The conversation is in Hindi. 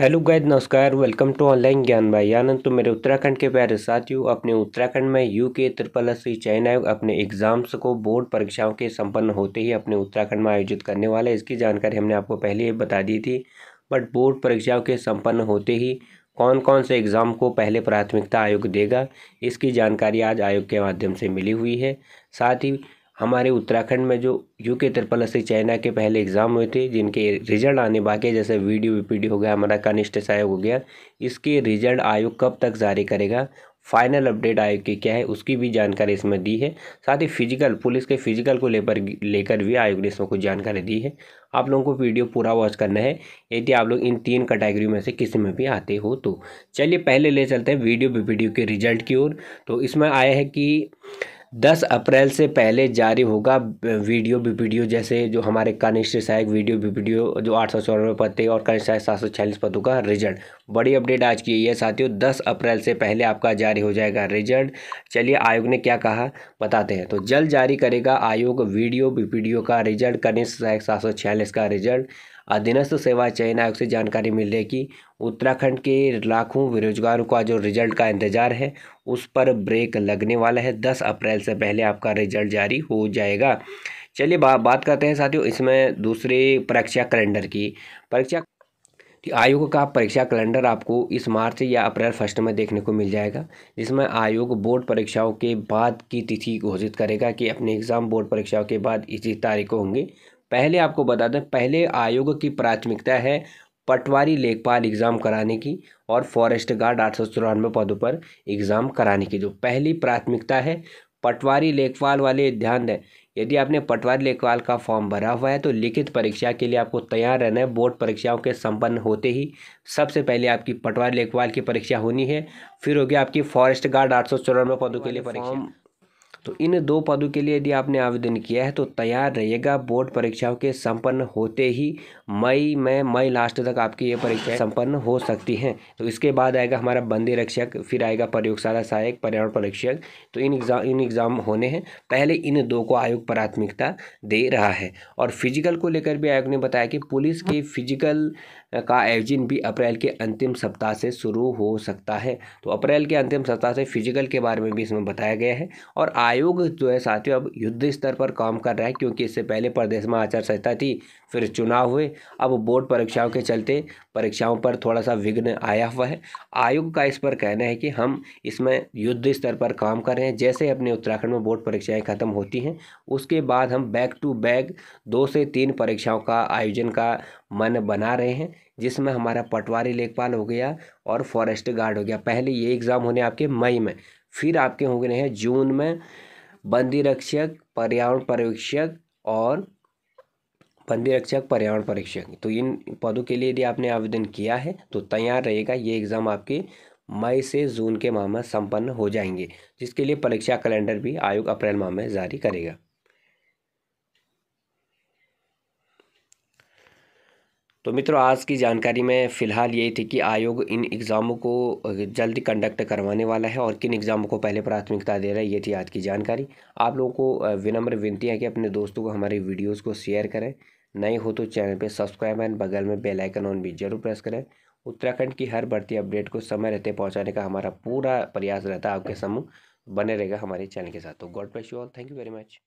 हेलो गायद नमस्कार वेलकम टू ऑनलाइन ज्ञान भाई आनंद तो मेरे उत्तराखंड के प्यारे साथियों अपने उत्तराखंड में यू के त्रिपल एस चयन आयोग अपने एग्जाम्स को बोर्ड परीक्षाओं के संपन्न होते ही अपने उत्तराखंड में आयोजित करने वाला है इसकी जानकारी हमने आपको पहले ही बता दी थी बट बोर्ड परीक्षाओं के संपन्न होते ही कौन कौन से एग्ज़ाम को पहले प्राथमिकता आयोग देगा इसकी जानकारी आज आयोग के माध्यम से मिली हुई है साथ ही हमारे उत्तराखंड में जो यू के त्रिपल एस सी चाइना के पहले एग्ज़ाम हुए थे जिनके रिजल्ट आने बाकी है जैसे video D V P D हो गया हमारा कनिष्ठ सहायक हो गया इसके रिजल्ट आयोग कब तक जारी करेगा फाइनल अपडेट आयोग की क्या है उसकी भी जानकारी इसमें दी है साथ ही फिजिकल पुलिस के फिजिकल को लेकर लेकर भी आयोग ने इसमें कुछ जानकारी दी है आप लोगों को वीडियो पूरा वॉच करना है यदि आप लोग इन तीन कैटेगरी में से किसी में भी आते हो तो चलिए पहले ले चलते हैं वीडियो बी के रिजल्ट की ओर तो इसमें आया है कि दस अप्रैल से पहले जारी होगा वीडियो वीडियो जैसे जो हमारे कनिष्ठ सहायक वीडियो वीडियो जो आठ सौ चौरानवे पद थे और कनिष्ठ सहायक सात सौ छियालीस पदों का रिजल्ट बड़ी अपडेट आज की है साथियों दस अप्रैल से पहले आपका जारी हो जाएगा रिजल्ट चलिए आयोग ने क्या कहा बताते हैं तो जल्द जारी करेगा आयोग वीडियो वीडियो का रिजल्ट कनिष्ठ सहायक सात सौ छियालीस का रिजल्ट अधीनस्थ सेवा चयन आयोग से जानकारी मिल रही है कि उत्तराखंड के लाखों बेरोजगारों का जो रिजल्ट का इंतजार है उस पर ब्रेक लगने वाला है दस अप्रैल से पहले आपका रिजल्ट जारी हो जाएगा चलिए बा, बात करते हैं साथियों इसमें दूसरे परीक्षा कैलेंडर की परीक्षा आयोग का परीक्षा कैलेंडर आपको इस मार्च या अप्रैल फर्स्ट में देखने को मिल जाएगा जिसमें आयोग बोर्ड परीक्षाओं के बाद की तिथि घोषित करेगा कि अपने एग्ज़ाम बोर्ड परीक्षाओं के बाद इसी तारीख को होंगे पहले आपको बता दें पहले आयोग की प्राथमिकता है पटवारी लेखपाल एग्ज़ाम कराने की और फॉरेस्ट गार्ड आठ सौ चौरानवे पदों पर एग्ज़ाम कराने की जो पहली प्राथमिकता है पटवारी लेखपाल वाले ध्यान दें यदि आपने पटवारी लेखपाल का फॉर्म भरा हुआ है तो लिखित परीक्षा के लिए आपको तैयार रहना है बोर्ड परीक्षाओं के संपन्न होते ही सबसे पहले आपकी पटवारी लेखपाल की परीक्षा होनी है फिर होगी आपकी फॉरेस्ट गार्ड आठ सौ चौरानवे पदों के लिए परीक्षा तो इन दो पदों के लिए यदि आपने आवेदन किया है तो तैयार रहिएगा बोर्ड परीक्षाओं के संपन्न होते ही मई में मई लास्ट तक आपकी ये परीक्षा संपन्न हो सकती हैं तो इसके बाद आएगा हमारा बंदी रक्षक फिर आएगा प्रयोगशाला सहायक पर्यावरण परीक्षक तो इन एग्ज़ाम इन एग्ज़ाम होने हैं पहले इन दो को आयोग प्राथमिकता दे रहा है और फिजिकल को लेकर भी आयोग ने बताया कि पुलिस के फिजिकल का आयोजन भी अप्रैल के अंतिम सप्ताह से शुरू हो सकता है तो अप्रैल के अंतिम सप्ताह से फिजिकल के बारे में भी इसमें बताया गया है और आज आयोग जो है साथियों अब युद्ध स्तर पर काम कर रहा है क्योंकि इससे पहले प्रदेश में आचार संहिता थी फिर चुनाव हुए अब बोर्ड परीक्षाओं के चलते परीक्षाओं पर थोड़ा सा विघ्न आया हुआ है आयोग का इस पर कहना है कि हम इसमें युद्ध स्तर पर काम कर रहे हैं जैसे अपने उत्तराखंड में बोर्ड परीक्षाएं खत्म होती हैं उसके बाद हम बैक टू बैक दो से तीन परीक्षाओं का आयोजन का मन बना रहे हैं जिसमें हमारा पटवारी लेखपाल हो गया और फॉरेस्ट गार्ड हो गया पहले ये एग्ज़ाम होने आपके मई में फिर आपके हो गए हैं जून में बंदी रक्षक पर्यावरण परीक्षक और बंदी रक्षक पर्यावरण परीक्षक तो इन पदों के लिए यदि आपने आवेदन किया है तो तैयार रहेगा ये एग्ज़ाम आपके मई से जून के माह में संपन्न हो जाएंगे जिसके लिए परीक्षा कैलेंडर भी आयोग अप्रैल माह में जारी करेगा तो मित्रों आज की जानकारी में फ़िलहाल यही थी कि आयोग इन एग्ज़ामों को जल्द कंडक्ट करवाने वाला है और किन एग्ज़ामों को पहले प्राथमिकता दे रहा है ये थी आज की जानकारी आप लोगों को विनम्र विनती है कि अपने दोस्तों को हमारे वीडियोज़ को शेयर करें नए हो तो चैनल पर सब्सक्राइब एंड बगल में बेल आइकन ऑन भी जरूर प्रेस करें उत्तराखंड की हर बढ़ती अपडेट को समय रहते पहुँचाने का हमारा पूरा प्रयास रहता है आपके समूह बने रहेगा हमारे चैनल के साथ तो God bless you all thank you very much